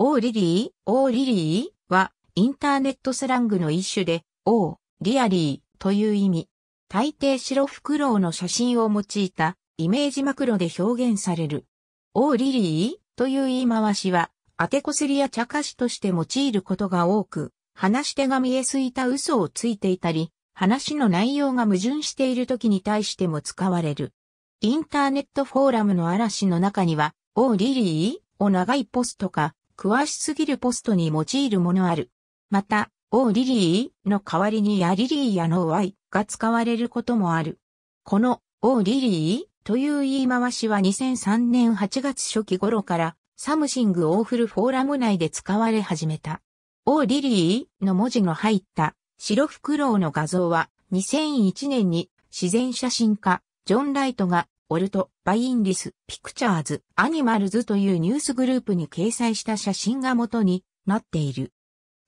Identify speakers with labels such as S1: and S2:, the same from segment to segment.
S1: オーリリー、オーリリーはインターネットスラングの一種で、オー、リアリーという意味。大抵白フクロウの写真を用いたイメージマクロで表現される。オーリリーという言い回しは、当てこすりや茶菓子として用いることが多く、話し手が見えすいた嘘をついていたり、話の内容が矛盾している時に対しても使われる。インターネットフォーラムの嵐の中には、オーリリーを長いポストか、詳しすぎるポストに用いるものある。また、おリリーの代わりにやリリーやの y が使われることもある。このおリリーという言い回しは2003年8月初期頃からサムシングオーフルフォーラム内で使われ始めた。おリリーの文字の入った白フクロウの画像は2001年に自然写真家ジョン・ライトがオルト、バインリス、ピクチャーズ、アニマルズというニュースグループに掲載した写真が元になっている。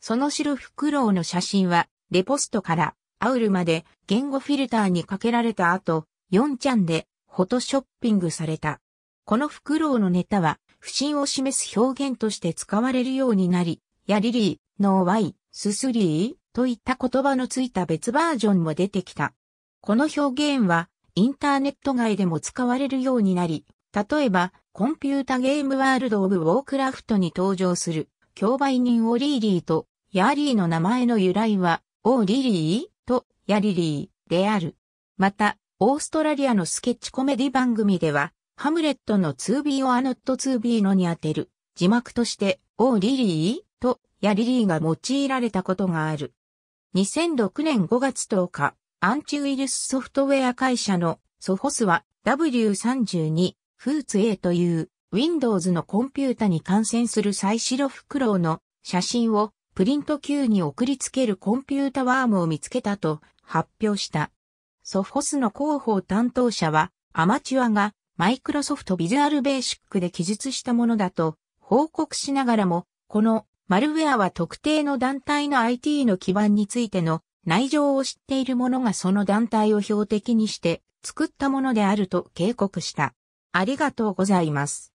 S1: その白フクロウの写真は、レポストからアウルまで言語フィルターにかけられた後、4ちゃんでフォトショッピングされた。このフクロウのネタは、不審を示す表現として使われるようになり、やリリー、ノーワイ、ススリーといった言葉のついた別バージョンも出てきた。この表現はインターネット外でも使われるようになり、例えば、コンピュータゲームワールド・オブ・ウォークラフトに登場する、競売人オリーリーと、ヤーリーの名前の由来は、オーリリーとヤリリーである。また、オーストラリアのスケッチコメディ番組では、ハムレットの 2B をアノット 2B のに当てる、字幕として、オーリリーとヤリリーが用いられたことがある。2006年5月10日、アンチウイルスソフトウェア会社のソフォスは W32 フーツ A という Windows のコンピュータに感染するサイシロフクロウの写真をプリント Q に送りつけるコンピュータワームを見つけたと発表した。ソフォスの広報担当者はアマチュアがマイクロソフトビジュアルベーシックで記述したものだと報告しながらも、このマルウェアは特定の団体の IT の基盤についての内情を知っている者がその団体を標的にして作ったものであると警告した。ありがとうございます。